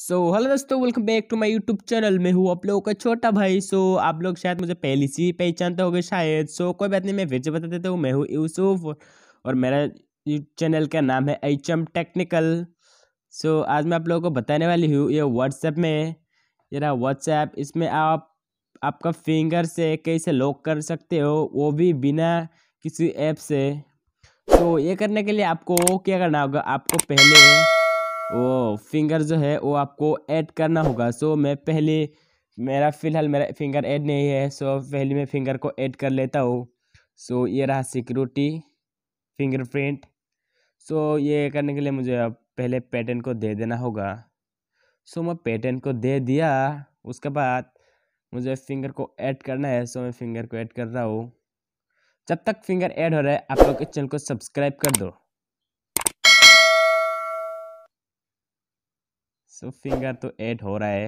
सो hello दोस्तों welcome back to my YouTube channel मैं हूँ आप लोगों का छोटा भाई सो so, आप लोग शायद मुझे पहले से ही पहचानते हो शायद सो so, कोई बात नहीं मैं फिर से बता देता हूँ मैं हूँ यूसुफ और मेरा चैनल का नाम है एच एम टेक्निकल सो आज मैं आप लोगों को बताने वाली हूँ ये व्हाट्सएप में जरा व्हाट्सएप इसमें आप आपका फिंगर से कैसे लॉक कर सकते हो वो भी बिना किसी ऐप से तो so, ये करने के लिए आपको क्या करना होगा आपको पहले वो फिंगर जो है वो आपको ऐड करना होगा सो मैं पहले मेरा फ़िलहाल मेरा फिंगर ऐड नहीं है सो पहले मैं फिंगर को ऐड कर लेता हूँ सो ये रहा सिक्योरिटी फिंगरप्रिंट सो ये करने के लिए मुझे अब पहले पैटर्न को दे देना होगा सो मैं पैटर्न को दे दिया उसके बाद मुझे फिंगर को ऐड करना है सो मैं फिंगर को ऐड कर रहा हूँ जब तक फिंगर ऐड हो रहा है आप लोग इस चैनल को सब्सक्राइब कर दो सो फिंगर तो ऐड हो रहा है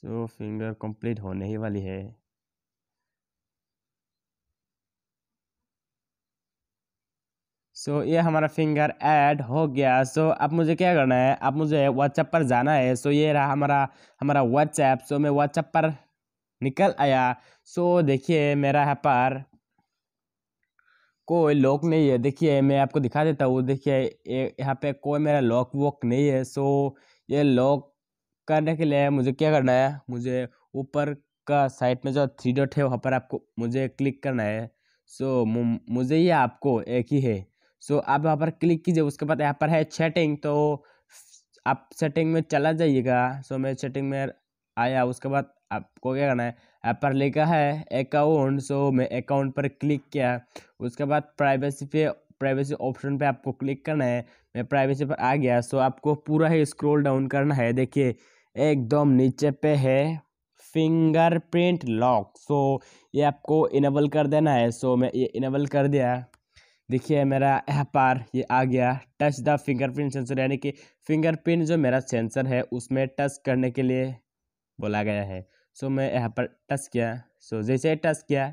सो फिंगर कंप्लीट होने ही वाली है सो so, ये हमारा फिंगर ऐड हो गया सो so, अब मुझे क्या करना है अब मुझे व्हाट्सएप पर जाना है सो so, ये रहा हमारा हमारा व्हाट्सएप सो so, मैं व्हाट्सएप पर निकल आया सो so, देखिए मेरा है पर कोई लॉक नहीं है देखिए मैं आपको दिखा देता हूँ देखिए यहाँ पे कोई मेरा लॉक वॉक नहीं है सो ये लॉक करने के लिए मुझे क्या करना है मुझे ऊपर का साइड में जो थ्री डॉट है वहाँ पर आपको मुझे क्लिक करना है सो मुझे ये आपको एक ही है सो आप वहाँ पर क्लिक कीजिए उसके बाद यहाँ पर है सेटिंग तो आप सेटिंग में चला जाइएगा सो मैं सेटिंग में आया उसके बाद आपको क्या करना है ऐप पर लिखा है अकाउंट सो मैं अकाउंट पर क्लिक किया उसके बाद प्राइवेसी पे प्राइवेसी ऑप्शन पे आपको क्लिक करना है मैं प्राइवेसी पर आ गया सो आपको पूरा ही स्क्रॉल डाउन करना है देखिए एकदम नीचे पे है फिंगरप्रिंट लॉक सो ये आपको इनेबल कर देना है सो मैं ये इनेबल कर दिया देखिए मेरा पर ये आ गया टच द फिंगरप्रिंट सेंसर यानी कि फिंगरप्रिंट जो मेरा सेंसर है उसमें टच करने के लिए बोला गया है सो मैं यहाँ पर टच किया सो जैसे टच किया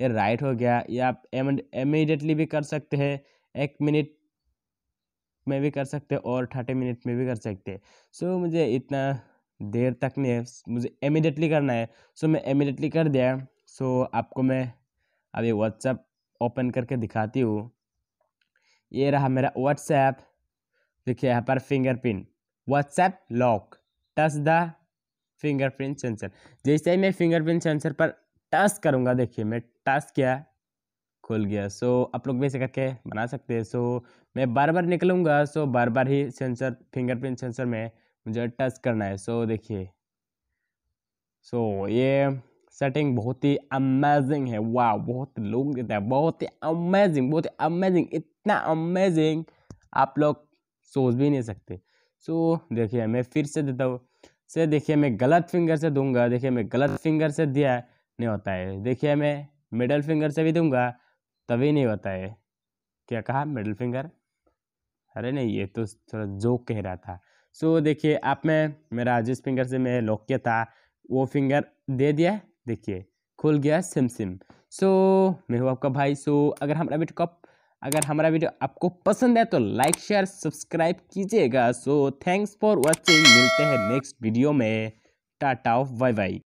ये राइट हो गया या आप इमीडिएटली भी कर सकते हैं एक मिनट में भी कर सकते हैं और थर्टी मिनट में भी कर सकते हैं सो so, मुझे इतना देर तक नहीं है मुझे इमिडिएटली करना है सो so, मैं इमिडिएटली कर दिया सो so, आपको मैं अभी व्हाट्सएप ओपन करके दिखाती हूँ ये रहा मेरा व्हाट्सएप देखिए यहाँ पर fingerprint WhatsApp lock touch the fingerprint sensor जैसे ही मैं फिंगरप्रिंट सेंसर पर टच करूँगा देखिए मैं टच किया खुल गया सो आप लोग भी ऐसे करके बना सकते हैं सो मैं बार बार निकलूँगा सो बार बार ही सेंसर फिंगरप्रिंट सेंसर में मुझे टच करना है सो देखिए सो ये सेटिंग बहुत ही अमेजिंग है वाह बहुत लोग देता है बहुत ही अमेजिंग बहुत ही अमेजिंग इतना अमेजिंग आप लोग सोच भी नहीं सकते सो so, देखिए मैं फिर से देता हूँ से देखिए मैं गलत फिंगर से दूंगा देखिए मैं गलत फिंगर से दिया नहीं होता है देखिए मैं मिडल फिंगर से भी दूंगा तभी नहीं होता है क्या कहा मिडल फिंगर अरे नहीं ये तो थोड़ा जोक कह रहा था सो so, देखिए आप में मेरा जिस फिंगर से मैं किया था वो फिंगर दे दिया देखिए खुल गया सिम सिम सो so, मैं हूँ आपका भाई सो so, अगर हमारा भी टॉप अगर हमारा वीडियो आपको पसंद है तो लाइक शेयर सब्सक्राइब कीजिएगा सो थैंक्स फॉर वॉचिंग मिलते हैं नेक्स्ट वीडियो में टाटा बाय बाय